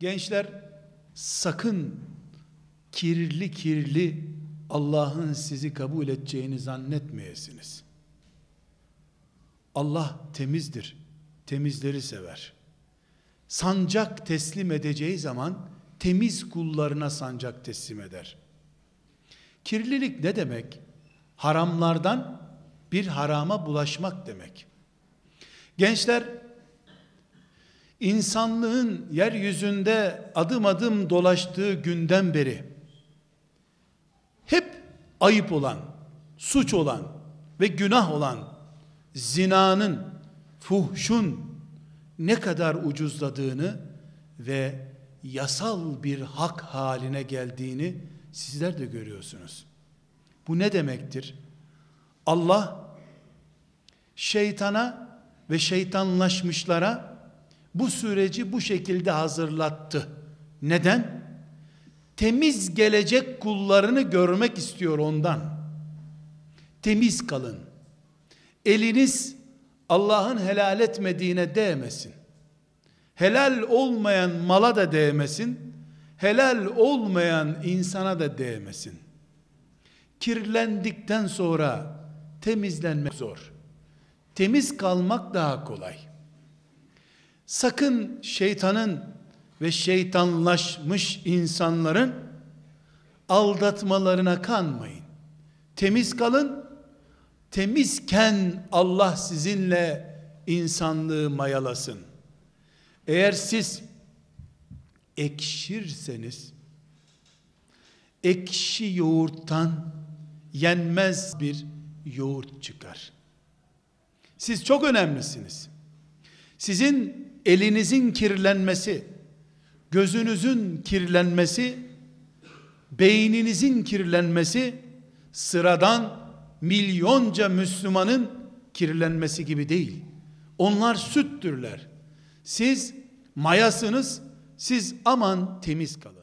Gençler sakın kirli kirli Allah'ın sizi kabul edeceğini zannetmeyesiniz. Allah temizdir. Temizleri sever. Sancak teslim edeceği zaman temiz kullarına sancak teslim eder. Kirlilik ne demek? Haramlardan bir harama bulaşmak demek. Gençler insanlığın yeryüzünde adım adım dolaştığı günden beri hep ayıp olan, suç olan ve günah olan zinanın, fuhşun ne kadar ucuzladığını ve yasal bir hak haline geldiğini sizler de görüyorsunuz. Bu ne demektir? Allah şeytana ve şeytanlaşmışlara bu süreci bu şekilde hazırlattı. Neden? Temiz gelecek kullarını görmek istiyor ondan. Temiz kalın. Eliniz Allah'ın helal etmediğine değmesin. Helal olmayan mala da değmesin. Helal olmayan insana da değmesin. Kirlendikten sonra temizlenmek zor. Temiz kalmak daha kolay. Sakın şeytanın ve şeytanlaşmış insanların aldatmalarına kanmayın. Temiz kalın. Temizken Allah sizinle insanlığı mayalasın. Eğer siz ekşirseniz ekşi yoğurttan yenmez bir yoğurt çıkar. Siz çok önemlisiniz. Sizin elinizin kirlenmesi, gözünüzün kirlenmesi, beyninizin kirlenmesi sıradan milyonca Müslümanın kirlenmesi gibi değil. Onlar süttürler. Siz mayasınız, siz aman temiz kalın.